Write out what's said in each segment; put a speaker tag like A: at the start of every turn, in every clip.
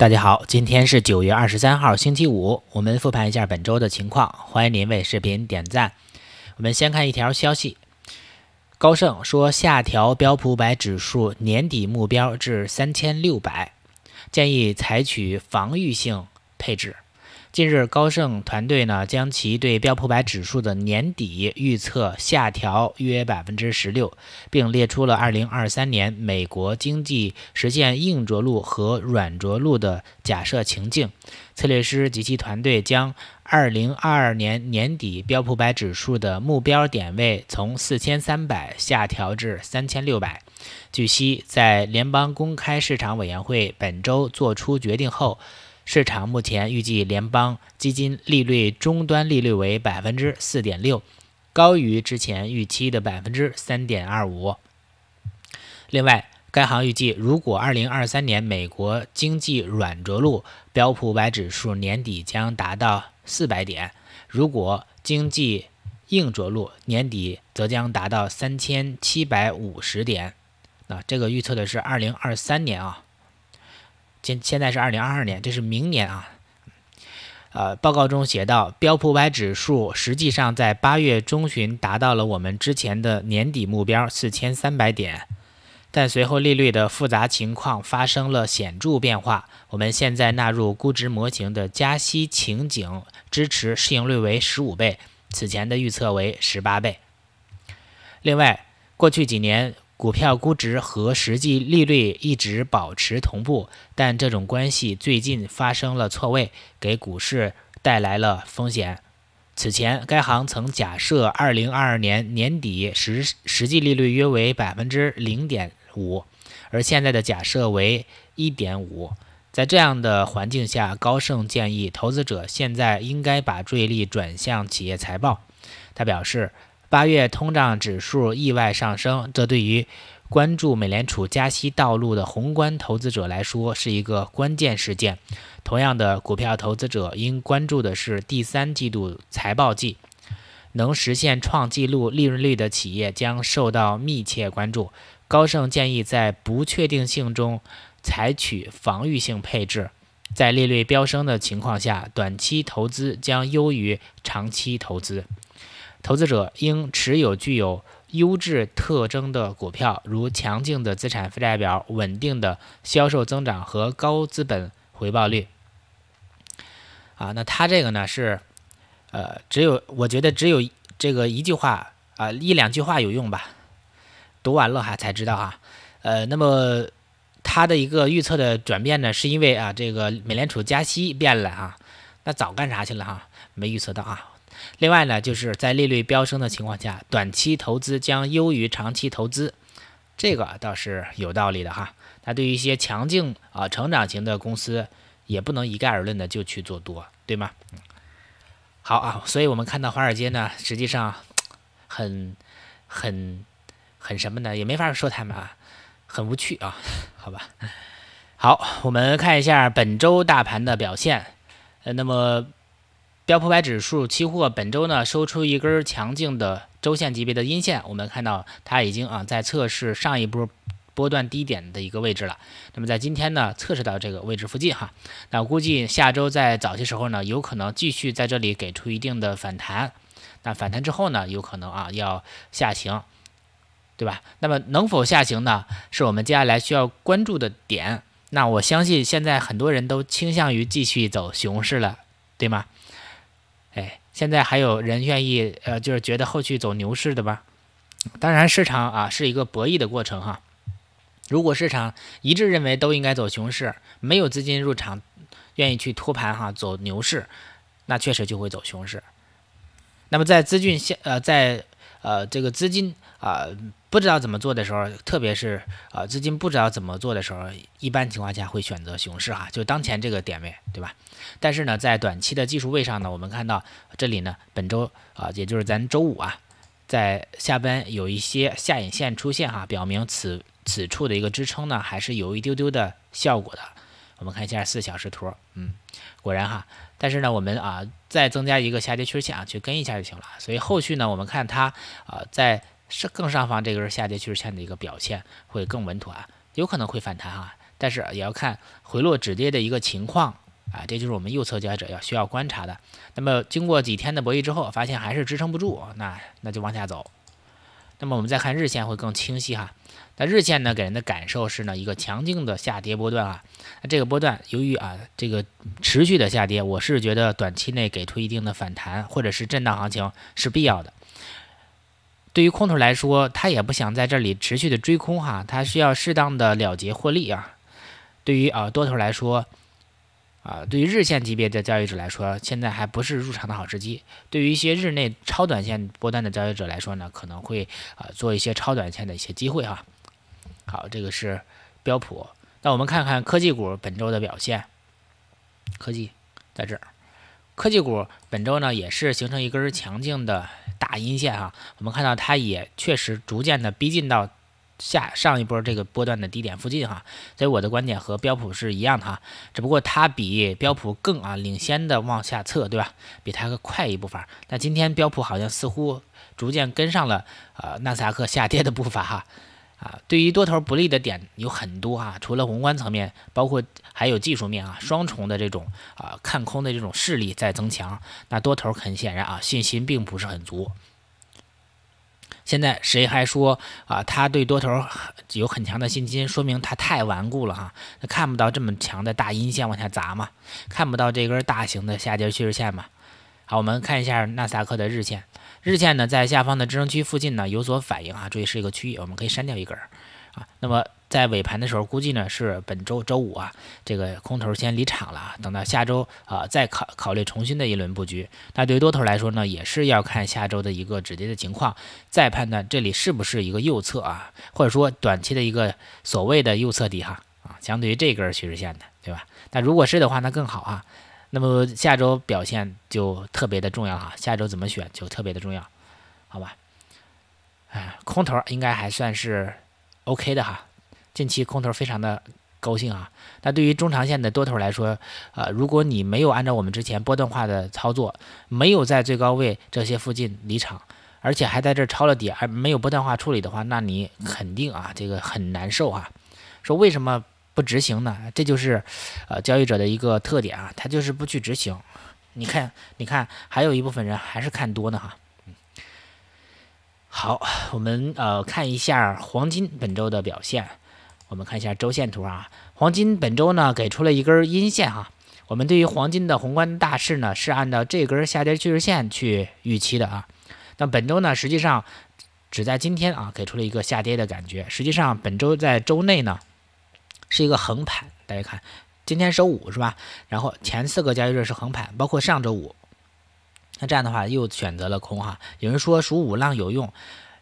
A: 大家好，今天是九月二十三号，星期五。我们复盘一下本周的情况，欢迎您为视频点赞。我们先看一条消息，高盛说下调标普百指数年底目标至三千六百，建议采取防御性配置。近日，高盛团队呢将其对标普百指数的年底预测下调约百分之十六，并列出了二零二三年美国经济实现硬着陆和软着陆的假设情境。策略师及其团队将二零二二年年底标普百指数的目标点位从四千三百下调至三千六百。据悉，在联邦公开市场委员会本周作出决定后。市场目前预计联邦基金利率终端利率为百分之四点六，高于之前预期的百分之三点二五。另外，该行预计，如果二零二三年美国经济软着陆，标普五百指数年底将达到四百点；如果经济硬着陆，年底则将达到三千七百五十点。那这个预测的是二零二三年啊。现现在是二零二二年，这是明年啊。呃，报告中写道，标普百指数实际上在八月中旬达到了我们之前的年底目标四千三百点，但随后利率的复杂情况发生了显著变化。我们现在纳入估值模型的加息情景支持市盈率为十五倍，此前的预测为十八倍。另外，过去几年。股票估值和实际利率一直保持同步，但这种关系最近发生了错位，给股市带来了风险。此前，该行曾假设2022年年底实实际利率约为百分之零点五，而现在的假设为一点五。在这样的环境下，高盛建议投资者现在应该把注意力转向企业财报。他表示。八月通胀指数意外上升，这对于关注美联储加息道路的宏观投资者来说是一个关键事件。同样的，股票投资者应关注的是第三季度财报季，能实现创纪录利润率的企业将受到密切关注。高盛建议在不确定性中采取防御性配置，在利率飙升的情况下，短期投资将优于长期投资。投资者应持有具有优质特征的股票，如强劲的资产负债表、稳定的销售增长和高资本回报率。啊，那他这个呢是，呃，只有我觉得只有这个一句话啊，一两句话有用吧？读完了哈才知道啊，呃，那么他的一个预测的转变呢，是因为啊，这个美联储加息变了啊，那早干啥去了哈？没预测到啊。另外呢，就是在利率飙升的情况下，短期投资将优于长期投资，这个倒是有道理的哈。那对于一些强劲啊、成长型的公司，也不能一概而论的就去做多，对吗？好啊，所以我们看到华尔街呢，实际上很、很、很什么呢？也没法说他们啊，很无趣啊，好吧？好，我们看一下本周大盘的表现，呃，那么。标普百指数期货本周呢收出一根强劲的周线级别的阴线，我们看到它已经啊在测试上一波波段低点的一个位置了。那么在今天呢测试到这个位置附近哈，那估计下周在早些时候呢有可能继续在这里给出一定的反弹。那反弹之后呢有可能啊要下行，对吧？那么能否下行呢？是我们接下来需要关注的点。那我相信现在很多人都倾向于继续走熊市了，对吗？现在还有人愿意呃，就是觉得后续走牛市的吧？当然，市场啊是一个博弈的过程哈。如果市场一致认为都应该走熊市，没有资金入场，愿意去托盘哈走牛市，那确实就会走熊市。那么在资讯线呃在。呃，这个资金啊，不知道怎么做的时候，特别是啊，资金不知道怎么做的时候，一般情况下会选择熊市哈，就当前这个点位，对吧？但是呢，在短期的技术位上呢，我们看到这里呢，本周啊，也就是咱周五啊，在下边有一些下影线出现哈，表明此此处的一个支撑呢，还是有一丢丢的效果的。我们看一下四小时图，嗯，果然哈，但是呢，我们啊再增加一个下跌趋势线啊，去跟一下就行了。所以后续呢，我们看它啊在上更上方这根下跌趋势线的一个表现会更稳妥啊，有可能会反弹哈，但是也要看回落止跌的一个情况啊，这就是我们右侧交易者要需要观察的。那么经过几天的博弈之后，发现还是支撑不住，那那就往下走。那么我们再看日线会更清晰哈。那日线呢，给人的感受是呢一个强劲的下跌波段啊。那这个波段由于啊这个持续的下跌，我是觉得短期内给出一定的反弹或者是震荡行情是必要的。对于空头来说，他也不想在这里持续的追空哈，他需要适当的了结获利啊。对于啊多头来说，啊对于日线级别的交易者来说，现在还不是入场的好时机。对于一些日内超短线波段的交易者来说呢，可能会啊做一些超短线的一些机会哈。好，这个是标普。那我们看看科技股本周的表现。科技在这儿，科技股本周呢也是形成一根强劲的大阴线哈。我们看到它也确实逐渐的逼近到下上一波这个波段的低点附近哈。所以我的观点和标普是一样的哈，只不过它比标普更啊领先的往下测，对吧？比它快一步法。但今天标普好像似乎逐渐跟上了呃纳斯达克下跌的步伐哈。啊，对于多头不利的点有很多啊，除了宏观层面，包括还有技术面啊，双重的这种啊看空的这种势力在增强，那多头很显然啊信心并不是很足。现在谁还说啊他对多头有很强的信心，说明他太顽固了哈，他看不到这么强的大阴线往下砸嘛，看不到这根大型的下跌趋势线嘛？好，我们看一下纳斯达克的日线。日线呢，在下方的支撑区附近呢有所反应啊，注意是一个区域，我们可以删掉一根儿啊。那么在尾盘的时候，估计呢是本周周五啊，这个空头先离场了，等到下周啊再考考虑重新的一轮布局。那对于多头来说呢，也是要看下周的一个止跌的情况，再判断这里是不是一个右侧啊，或者说短期的一个所谓的右侧底哈啊，相对于这根趋势线的，对吧？那如果是的话，那更好啊。那么下周表现就特别的重要哈，下周怎么选就特别的重要，好吧？哎，空头应该还算是 OK 的哈，近期空头非常的高兴啊。那对于中长线的多头来说，呃，如果你没有按照我们之前波段化的操作，没有在最高位这些附近离场，而且还在这抄了底，还没有波段化处理的话，那你肯定啊这个很难受啊。说为什么？不执行呢，这就是，呃，交易者的一个特点啊，他就是不去执行。你看，你看，还有一部分人还是看多的哈。好，我们呃看一下黄金本周的表现。我们看一下周线图啊，黄金本周呢给出了一根阴线啊。我们对于黄金的宏观大势呢是按照这根下跌趋势线去预期的啊。那本周呢，实际上只在今天啊给出了一个下跌的感觉。实际上本周在周内呢。是一个横盘，大家看，今天周五是吧？然后前四个交易日是横盘，包括上周五。那这样的话，又选择了空哈。有人说数五浪有用，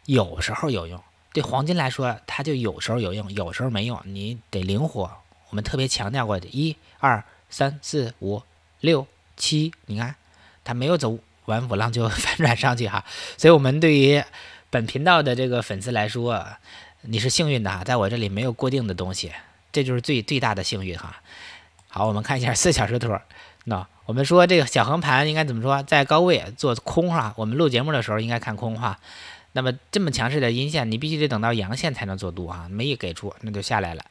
A: 有时候有用，对黄金来说，它就有时候有用，有时候没用，你得灵活。我们特别强调过的，一、二、三、四、五、六、七，你看它没有走完五浪就 反转上去哈。所以我们对于本频道的这个粉丝来说，你是幸运的哈，在我这里没有固定的东西。这就是最最大的幸运哈，好，我们看一下四小时图。那我们说这个小横盘应该怎么说？在高位做空哈。我们录节目的时候应该看空哈。那么这么强势的阴线，你必须得等到阳线才能做多啊。没有给出，那就下来了。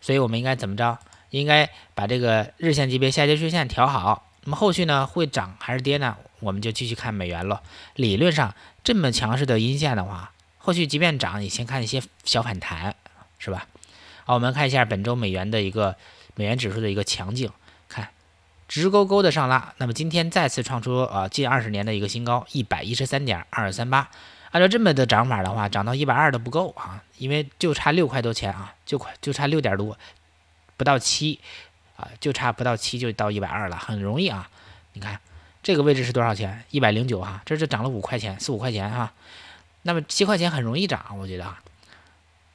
A: 所以我们应该怎么着？应该把这个日线级别下趋势线调好。那么后续呢，会涨还是跌呢？我们就继续看美元喽。理论上，这么强势的阴线的话，后续即便涨，也先看一些小反弹，是吧？好，我们看一下本周美元的一个美元指数的一个强劲，看直勾勾的上拉。那么今天再次创出啊近二十年的一个新高，一百一十三点二三八。按照这么的涨法的话，涨到一百二都不够啊，因为就差六块多钱啊，就快就差六点多，不到七啊，就差不到七就到一百二了，很容易啊。你看这个位置是多少钱？一百零九哈，这就涨了五块钱，四五块钱哈。那么七块钱很容易涨，我觉得啊。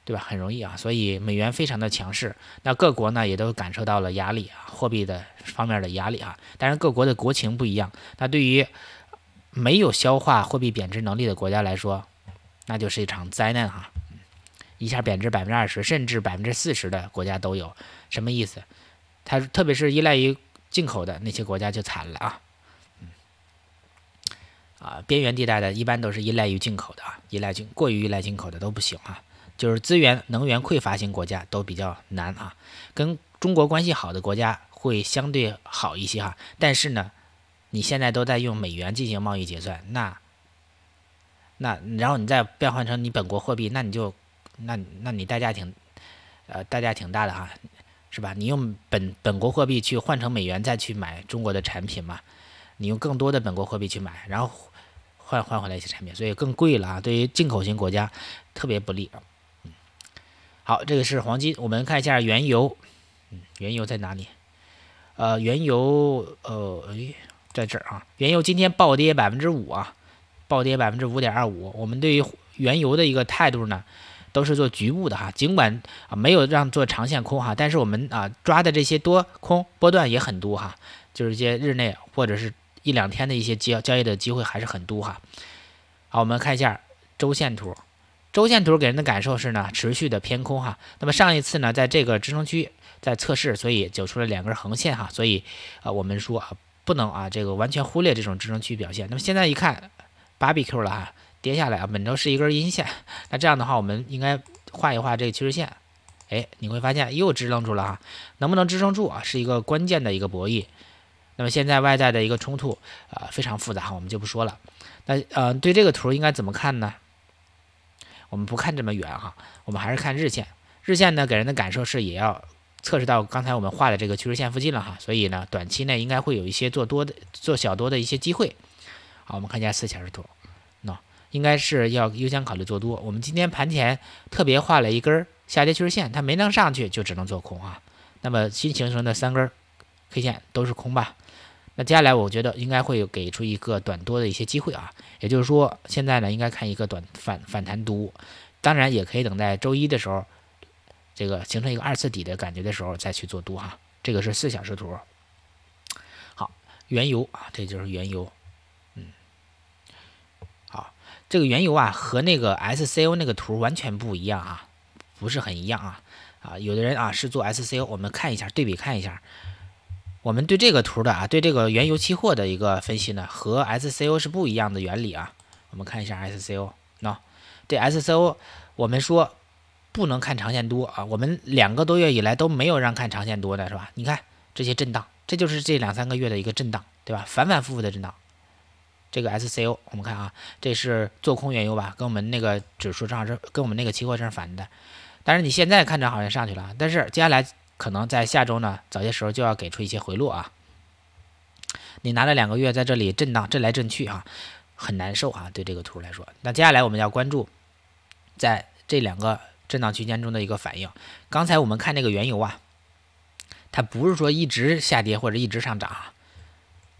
A: 对吧？很容易啊，所以美元非常的强势。那各国呢也都感受到了压力啊，货币的方面的压力啊。当然，各国的国情不一样。那对于没有消化货币贬值能力的国家来说，那就是一场灾难哈！一下贬值百分之二十，甚至百分之四十的国家都有，什么意思？它特别是依赖于进口的那些国家就惨了啊！嗯，啊，边缘地带的一般都是依赖于进口的啊，依赖进过于依赖进口的都不行啊。就是资源能源匮乏型国家都比较难啊，跟中国关系好的国家会相对好一些哈。但是呢，你现在都在用美元进行贸易结算，那那然后你再变换成你本国货币，那你就那那你代价挺呃代价挺大的哈，是吧？你用本本国货币去换成美元再去买中国的产品嘛？你用更多的本国货币去买，然后换换回来一些产品，所以更贵了啊！对于进口型国家特别不利。好，这个是黄金，我们看一下原油。嗯，原油在哪里？呃，原油，呃，哎，在这儿啊。原油今天暴跌百分之五啊，暴跌百分之五点二五。我们对于原油的一个态度呢，都是做局部的哈。尽管啊，没有让做长线空哈，但是我们啊抓的这些多空波段也很多哈，就是一些日内或者是一两天的一些交交易的机会还是很多哈。好，我们看一下周线图。周线图给人的感受是呢，持续的偏空哈。那么上一次呢，在这个支撑区在测试，所以走出了两根横线哈。所以啊，我们说啊，不能啊，这个完全忽略这种支撑区表现。那么现在一看，芭比 Q 了哈，跌下来啊，本周是一根阴线。那这样的话，我们应该画一画这个趋势线，哎，你会发现又支撑住了哈。能不能支撑住啊，是一个关键的一个博弈。那么现在外在的一个冲突啊，非常复杂我们就不说了。那呃，对这个图应该怎么看呢？我们不看这么远哈，我们还是看日线。日线呢，给人的感受是也要测试到刚才我们画的这个趋势线附近了哈，所以呢，短期内应该会有一些做多的、做小多的一些机会。好，我们看一下四小时图，那应该是要优先考虑做多。我们今天盘前特别画了一根下跌趋势线，它没能上去，就只能做空啊。那么新形成的三根 K 线都是空吧？那接下来我觉得应该会有给出一个短多的一些机会啊，也就是说现在呢应该看一个短反反弹多，当然也可以等待周一的时候，这个形成一个二次底的感觉的时候再去做多哈，这个是四小时图。好，原油啊，这就是原油，嗯，好，这个原油啊和那个 SCO 那个图完全不一样啊，不是很一样啊，啊，有的人啊是做 SCO，我们看一下对比看一下。我们对这个图的啊，对这个原油期货的一个分析呢，和 SCO 是不一样的原理啊。我们看一下 SCO，喏，这 SCO 我们说不能看长线多啊，我们两个多月以来都没有让看长线多的是吧？你看这些震荡，这就是这两三个月的一个震荡，对吧？反反复复的震荡。这个 SCO 我们看啊，这是做空原油吧，跟我们那个指数正好是跟我们那个期货正好反的。但是你现在看着好像上去了，但是接下来。可能在下周呢，早些时候就要给出一些回落啊。你拿了两个月在这里震荡震来震去啊，很难受啊。对这个图来说，那接下来我们要关注在这两个震荡区间中的一个反应。刚才我们看那个原油啊，它不是说一直下跌或者一直上涨啊，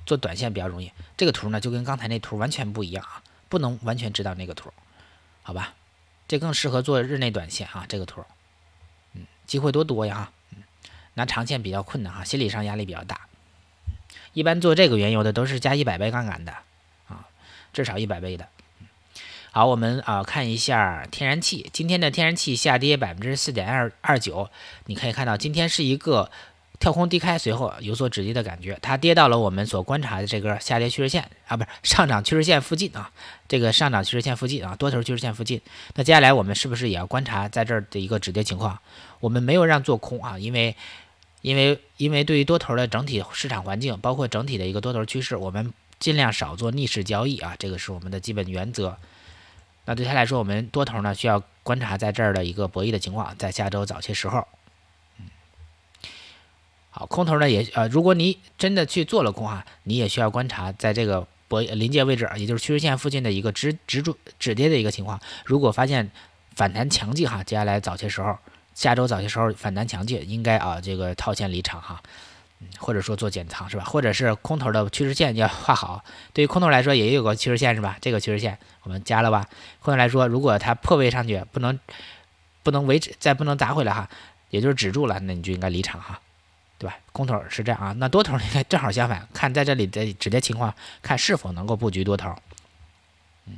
A: 做短线比较容易。这个图呢就跟刚才那图完全不一样啊，不能完全知道那个图，好吧？这更适合做日内短线啊，这个图，嗯，机会多多呀拿长线比较困难哈，心理上压力比较大。一般做这个原油的都是加一百倍杠杆的啊，至少一百倍的。好，我们啊看一下天然气，今天的天然气下跌百分之四点二二九，你可以看到今天是一个跳空低开，随后有所止跌的感觉，它跌到了我们所观察的这根下跌趋势线啊，不是上涨趋势线附近啊，这个上涨趋势线附近啊，多头趋势线附近。那接下来我们是不是也要观察在这儿的一个止跌情况？我们没有让做空啊，因为。因为，因为对于多头的整体市场环境，包括整体的一个多头趋势，我们尽量少做逆势交易啊，这个是我们的基本原则。那对他来说，我们多头呢需要观察在这儿的一个博弈的情况，在下周早些时候。嗯，好，空头呢也呃，如果你真的去做了空哈，你也需要观察在这个博临界位置啊，也就是趋势线附近的一个止止住止跌的一个情况。如果发现反弹强劲哈，接下来早些时候。下周早些时候反弹强劲，应该啊这个套现离场哈，或者说做减仓是吧？或者是空头的趋势线要画好。对于空头来说，也有个趋势线是吧？这个趋势线我们加了吧。后面来说，如果它破位上去，不能不能维持，再不能砸回来哈，也就是止住了，那你就应该离场哈，对吧？空头是这样啊，那多头应该正好相反，看在这里的止跌情况，看是否能够布局多头。嗯，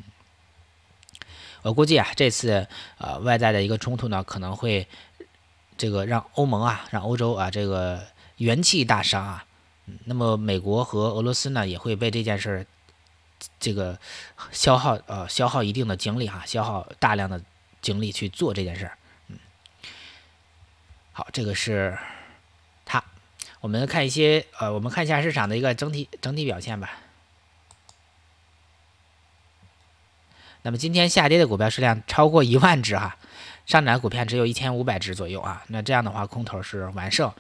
A: 我估计啊，这次呃外在的一个冲突呢，可能会。这个让欧盟啊，让欧洲啊，这个元气大伤啊。那么美国和俄罗斯呢，也会被这件事儿，这个消耗呃消耗一定的精力哈，消耗大量的精力去做这件事儿。嗯，好，这个是他，我们看一些呃，我们看一下市场的一个整体整体表现吧。那么今天下跌的股票数量超过一万只哈。上涨股票只有一千五百只左右啊，那这样的话空头是完胜，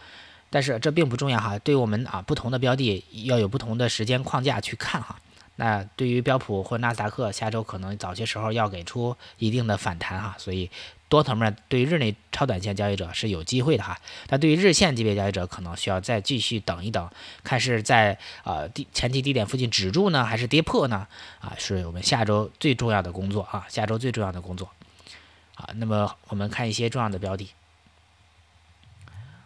A: 但是这并不重要哈。对我们啊，不同的标的要有不同的时间框架去看哈。那对于标普或纳斯达克，下周可能早些时候要给出一定的反弹哈，所以多头面对于日内超短线交易者是有机会的哈。那对于日线级别交易者，可能需要再继续等一等，看是在呃低前期低点附近止住呢，还是跌破呢？啊，是我们下周最重要的工作啊，下周最重要的工作。啊，那么我们看一些重要的标的。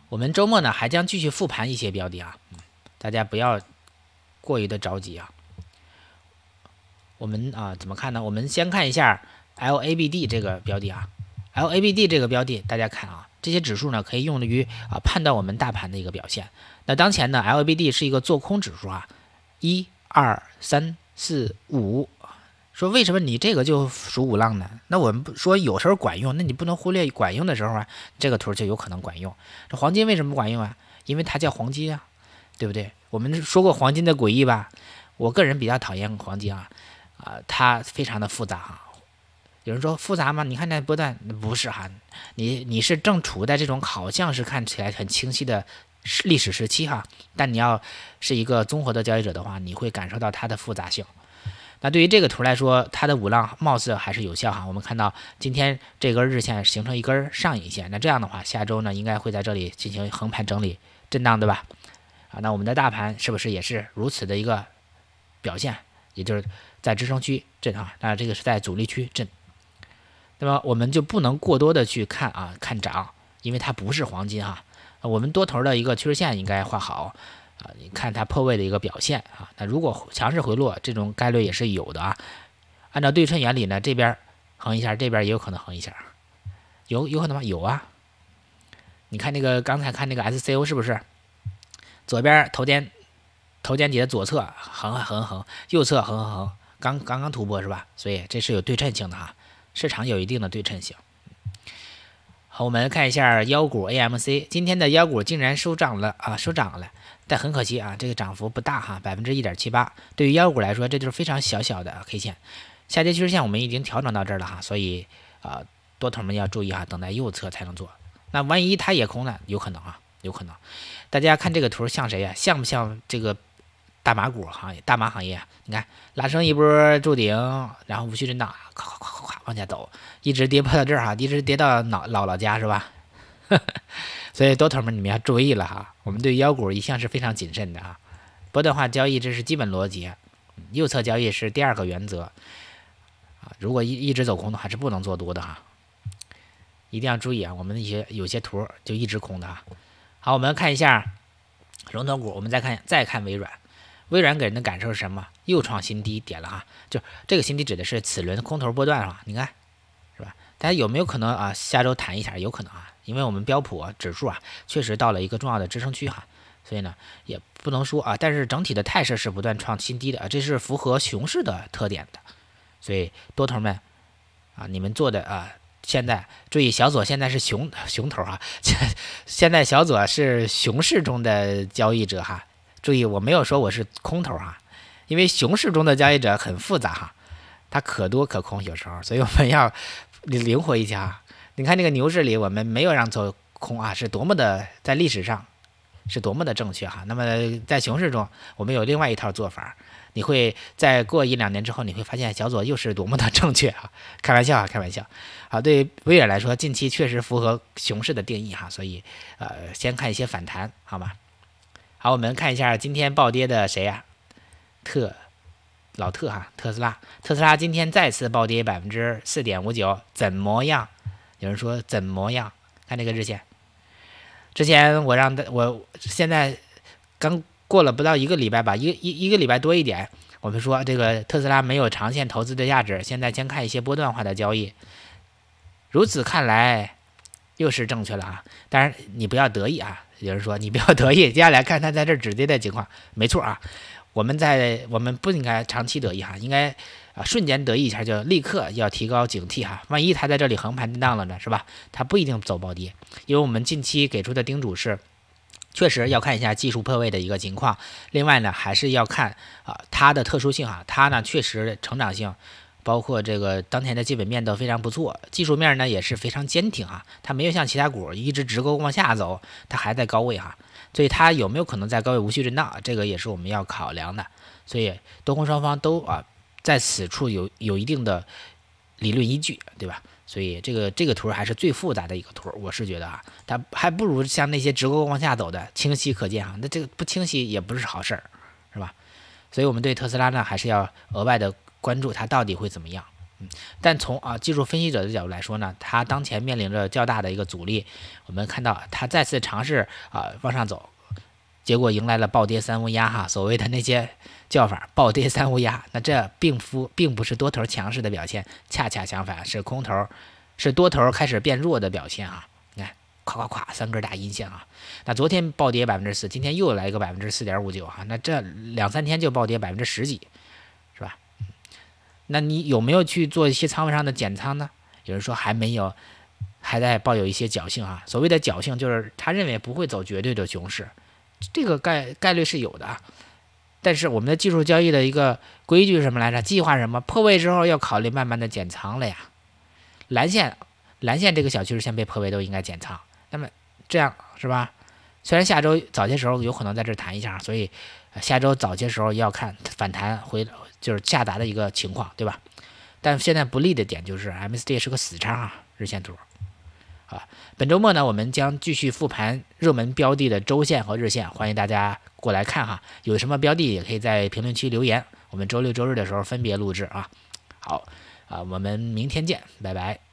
A: 我们周末呢还将继续复盘一些标的啊，大家不要过于的着急啊。我们啊怎么看呢？我们先看一下 L A B D 这个标的啊，L A B D 这个标的，大家看啊，这些指数呢可以用于啊判断我们大盘的一个表现。那当前呢，L A B D 是一个做空指数啊，一、二、三、四、五。说为什么你这个就属五浪呢？那我们不说有时候管用，那你不能忽略管用的时候啊，这个图就有可能管用。这黄金为什么管用啊？因为它叫黄金啊，对不对？我们说过黄金的诡异吧？我个人比较讨厌黄金啊，啊，它非常的复杂哈。有人说复杂吗？你看那波段不是哈，你你是正处在这种好像是看起来很清晰的历史时期哈，但你要是一个综合的交易者的话，你会感受到它的复杂性。那对于这个图来说，它的五浪貌似还是有效哈。我们看到今天这根日线形成一根上影线，那这样的话，下周呢应该会在这里进行横盘整理震荡，对吧？啊，那我们的大盘是不是也是如此的一个表现？也就是在支撑区震啊，那这个是在阻力区震。那么我们就不能过多的去看啊，看涨，因为它不是黄金哈。我们多头的一个趋势线应该画好。啊，你看它破位的一个表现啊，那如果强势回落，这种概率也是有的啊。按照对称原理呢，这边横一下，这边也有可能横一下，有有可能吗？有啊。你看那个刚才看那个 SCO 是不是？左边头肩头肩底的左侧横横横，右侧横横横，刚刚刚突破是吧？所以这是有对称性的哈，市场有一定的对称性。好，我们看一下腰股 AMC，今天的腰股竟然收涨了啊，收涨了，但很可惜啊，这个涨幅不大哈，百分之一点七八。对于腰股来说，这就是非常小小的 K 线。下跌趋势线我们已经调整到这儿了哈，所以啊，多头们要注意哈，等待右侧才能做。那万一它也空了，有可能啊，有可能。大家看这个图像谁啊？像不像这个大麻股行业？大麻行业，你看拉升一波筑顶，然后无需震荡，咔咔咔。往下走，一直跌破到这儿哈，一直跌到老老老家是吧？所以多头们你们要注意了哈，我们对妖股一向是非常谨慎的啊，波段化交易这是基本逻辑，右侧交易是第二个原则啊，如果一一直走空的话是不能做多的啊，一定要注意啊，我们一些有些图就一直空的啊。好，我们看一下龙头股，我们再看再看微软。微软给人的感受是什么？又创新低点了哈，就这个新低指的是此轮空头波段啊，你看是吧？大家有没有可能啊？下周谈一下，有可能啊，因为我们标普指数啊确实到了一个重要的支撑区哈，所以呢也不能说啊，但是整体的态势是不断创新低的啊，这是符合熊市的特点的，所以多头们啊，你们做的啊，现在注意小左现在是熊熊头哈，现在小左是熊市中的交易者哈。注意，我没有说我是空头哈，因为熊市中的交易者很复杂哈，它可多可空有时候，所以我们要灵活一些你看那个牛市里，我们没有让做空啊，是多么的在历史上是多么的正确哈。那么在熊市中，我们有另外一套做法，你会再过一两年之后，你会发现小左又是多么的正确啊！开玩笑啊，开玩笑。好，对威尔来说，近期确实符合熊市的定义哈，所以呃，先看一些反弹好吗？好，我们看一下今天暴跌的谁呀？特，老特哈，特斯拉，特斯拉今天再次暴跌百分之四点五九，怎么样？有人说怎么样？看这个日线，之前我让的，我现在刚过了不到一个礼拜吧，一一一个礼拜多一点，我们说这个特斯拉没有长线投资的价值，现在先看一些波段化的交易。如此看来，又是正确了啊！当然，你不要得意啊。有人说你不要得意，接下来看它在这止跌的情况，没错啊。我们在我们不应该长期得意哈，应该啊瞬间得意一下就立刻要提高警惕哈，万一它在这里横盘震荡了呢，是吧？它不一定走暴跌，因为我们近期给出的叮嘱是，确实要看一下技术破位的一个情况，另外呢还是要看啊它的特殊性哈，它呢确实成长性。包括这个当天的基本面都非常不错，技术面呢也是非常坚挺啊，它没有像其他股一直直勾往下走，它还在高位哈，所以它有没有可能在高位无序震荡，这个也是我们要考量的，所以多空双方都啊在此处有有一定的理论依据，对吧？所以这个这个图还是最复杂的一个图，我是觉得啊，它还不如像那些直勾往下走的清晰可见啊，那这个不清晰也不是好事儿，是吧？所以我们对特斯拉呢还是要额外的。关注它到底会怎么样？嗯，但从啊技术分析者的角度来说呢，它当前面临着较大的一个阻力。我们看到它再次尝试啊往上走，结果迎来了暴跌三乌鸦哈，所谓的那些叫法暴跌三乌鸦。那这并夫并不是多头强势的表现，恰恰相反是空头是多头开始变弱的表现啊。你看，咵咵咵三根大阴线啊。那昨天暴跌百分之四，今天又来一个百分之四点五九啊。那这两三天就暴跌百分之十几。那你有没有去做一些仓位上的减仓呢？有人说还没有，还在抱有一些侥幸啊。所谓的侥幸就是他认为不会走绝对的熊市，这个概概率是有的啊。但是我们的技术交易的一个规矩是什么来着？计划什么？破位之后要考虑慢慢的减仓了呀。蓝线，蓝线这个小趋势线被破位都应该减仓。那么这样是吧？虽然下周早些时候有可能在这谈一下，所以下周早些时候要看反弹回。就是下达的一个情况，对吧？但现在不利的点就是，M S D 是个死叉，日线图。啊，本周末呢，我们将继续复盘热门标的的周线和日线，欢迎大家过来看哈。有什么标的也可以在评论区留言，我们周六周日的时候分别录制啊。好，啊，我们明天见，拜拜。